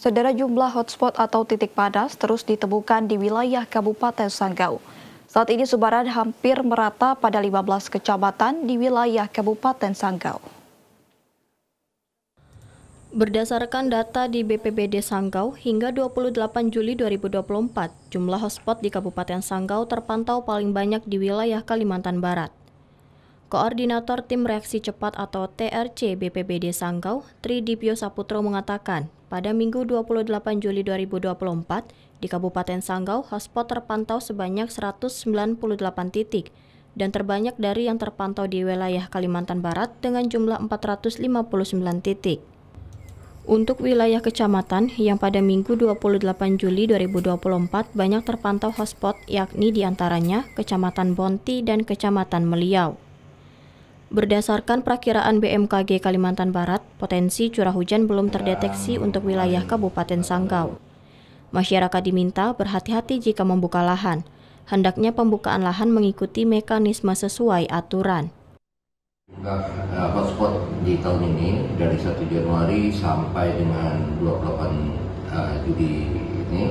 Saudara jumlah hotspot atau titik panas terus ditemukan di wilayah Kabupaten Sanggau. Saat ini sebaran hampir merata pada 15 kecamatan di wilayah Kabupaten Sanggau. Berdasarkan data di BPBD Sanggau, hingga 28 Juli 2024, jumlah hotspot di Kabupaten Sanggau terpantau paling banyak di wilayah Kalimantan Barat. Koordinator Tim Reaksi Cepat atau TRC BPBD Sanggau, Tri Dipyo Saputro mengatakan, pada Minggu 28 Juli 2024, di Kabupaten Sanggau, hotspot terpantau sebanyak 198 titik, dan terbanyak dari yang terpantau di wilayah Kalimantan Barat dengan jumlah 459 titik. Untuk wilayah kecamatan yang pada Minggu 28 Juli 2024 banyak terpantau hotspot yakni diantaranya Kecamatan Bonti dan Kecamatan Meliau. Berdasarkan perakiraan BMKG Kalimantan Barat, potensi curah hujan belum terdeteksi untuk wilayah Kabupaten Sanggau. Masyarakat diminta berhati-hati jika membuka lahan. Hendaknya pembukaan lahan mengikuti mekanisme sesuai aturan. Nah, hotspot di tahun ini dari 1 Januari sampai dengan 28 uh, eh, Juli ini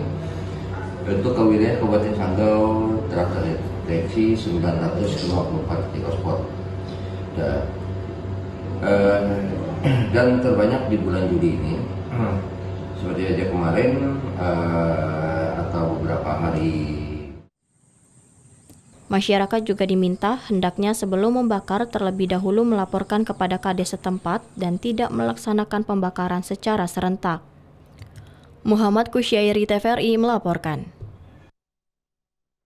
untuk ke wilayah Kabupaten Sanggau terdeteksi 954 titik hotspot Eh, dan terbanyak di bulan Juli ini. Hmm. Seperti aja kemarin eh, atau beberapa hari Masyarakat juga diminta hendaknya sebelum membakar terlebih dahulu melaporkan kepada kades setempat dan tidak melaksanakan pembakaran secara serentak. Muhammad Kusyairi TVRI melaporkan.